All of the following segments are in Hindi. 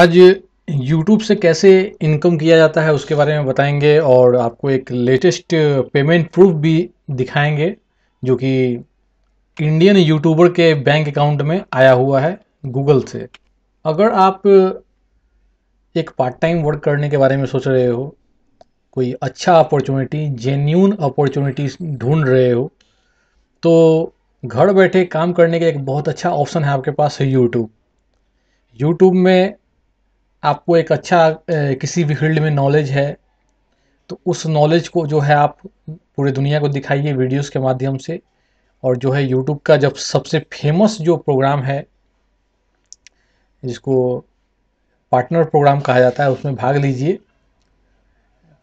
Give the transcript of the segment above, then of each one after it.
आज YouTube से कैसे इनकम किया जाता है उसके बारे में बताएंगे और आपको एक लेटेस्ट पेमेंट प्रूफ भी दिखाएंगे जो कि इंडियन यूट्यूबर के बैंक अकाउंट में आया हुआ है गूगल से अगर आप एक पार्ट टाइम वर्क करने के बारे में सोच रहे हो कोई अच्छा अपॉर्चुनिटी जेन्यून अपॉर्चुनिटी ढूंढ रहे हो तो घर बैठे काम करने का एक बहुत अच्छा ऑप्शन है आपके पास यूट्यूब यूट्यूब में आपको एक अच्छा किसी भी फील्ड में नॉलेज है तो उस नॉलेज को जो है आप पूरी दुनिया को दिखाइए वीडियोस के माध्यम से और जो है यूट्यूब का जब सबसे फेमस जो प्रोग्राम है जिसको पार्टनर प्रोग्राम कहा जाता है उसमें भाग लीजिए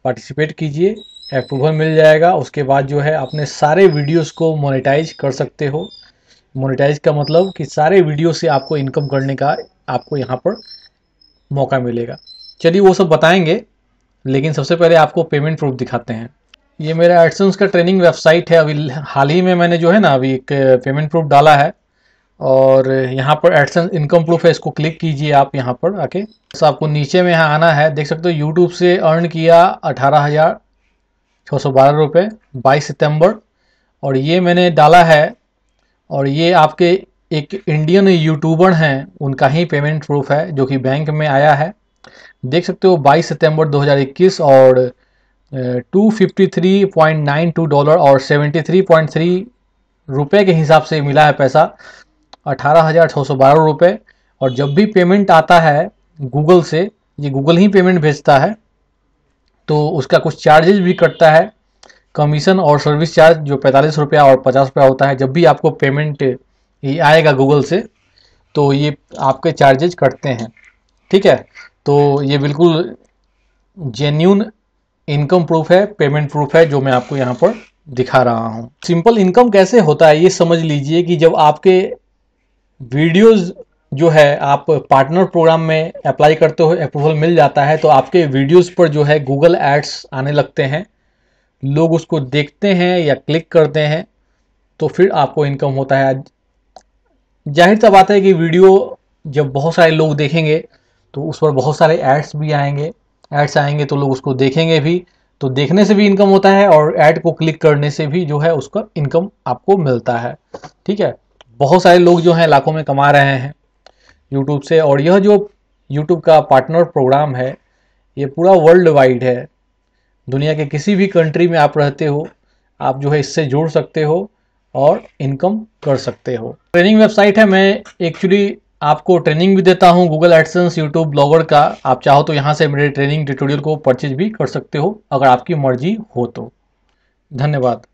पार्टिसिपेट कीजिए अप्रूवल मिल जाएगा उसके बाद जो है अपने सारे वीडियोस को मोनेटाइज कर सकते हो मोनेटाइज का मतलब कि सारे वीडियो से आपको इनकम करने का आपको यहाँ पर मौका मिलेगा चलिए वो सब बताएंगे लेकिन सबसे पहले आपको पेमेंट प्रूफ दिखाते हैं ये मेरा एडसन्स का ट्रेनिंग वेबसाइट है अभी हाल ही में मैंने जो है ना अभी एक पेमेंट प्रूफ डाला है और यहाँ पर एडसन इनकम प्रूफ है इसको क्लिक कीजिए आप यहाँ पर आके तो आपको नीचे में यहाँ आना है देख सकते हो यूट्यूब से अर्न किया अठारह हज़ार छः सौ बारह रुपये बाईस सितम्बर और ये मैंने डाला है और ये आपके एक इंडियन यूट्यूबर हैं उनका ही पेमेंट प्रूफ है जो कि बैंक में आया है देख सकते हो 22 सितंबर 2021 और 253.92 डॉलर और 73.3 रुपए के हिसाब से मिला है पैसा अठारह हज़ार रुपये और जब भी पेमेंट आता है गूगल से ये गूगल ही पेमेंट भेजता है तो उसका कुछ चार्जेज भी कटता है कमीशन और सर्विस चार्ज जो पैंतालीस रुपया और पचास रुपया होता है जब भी आपको पेमेंट ये आएगा गूगल से तो ये आपके चार्जेज कटते हैं ठीक है तो ये बिल्कुल जेन्यून इनकम प्रूफ है पेमेंट प्रूफ है जो मैं आपको यहाँ पर दिखा रहा हूँ सिंपल इनकम कैसे होता है ये समझ लीजिए कि जब आपके वीडियोस जो है आप पार्टनर प्रोग्राम में अप्लाई करते हो अप्रूवल मिल जाता है तो आपके वीडियोस पर जो है गूगल एड्स आने लगते हैं लोग उसको देखते हैं या क्लिक करते हैं तो फिर आपको इनकम होता है जाहिर सा बात है कि वीडियो जब बहुत सारे लोग देखेंगे तो उस पर बहुत सारे एड्स भी आएंगे एड्स आएंगे तो लोग उसको देखेंगे भी तो देखने से भी इनकम होता है और ऐड को क्लिक करने से भी जो है उसका इनकम आपको मिलता है ठीक है बहुत सारे लोग जो हैं लाखों में कमा रहे हैं यूट्यूब से और यह जो यूट्यूब का पार्टनर प्रोग्राम है ये पूरा वर्ल्ड वाइड है दुनिया के किसी भी कंट्री में आप रहते हो आप जो है इससे जुड़ सकते हो और इनकम कर सकते हो ट्रेनिंग वेबसाइट है मैं एक्चुअली आपको ट्रेनिंग भी देता हूँ गूगल एडसेंस यूट्यूब ब्लॉगर का आप चाहो तो यहाँ से मेरे ट्रेनिंग ट्यूटोरियल को परचेज भी कर सकते हो अगर आपकी मर्जी हो तो धन्यवाद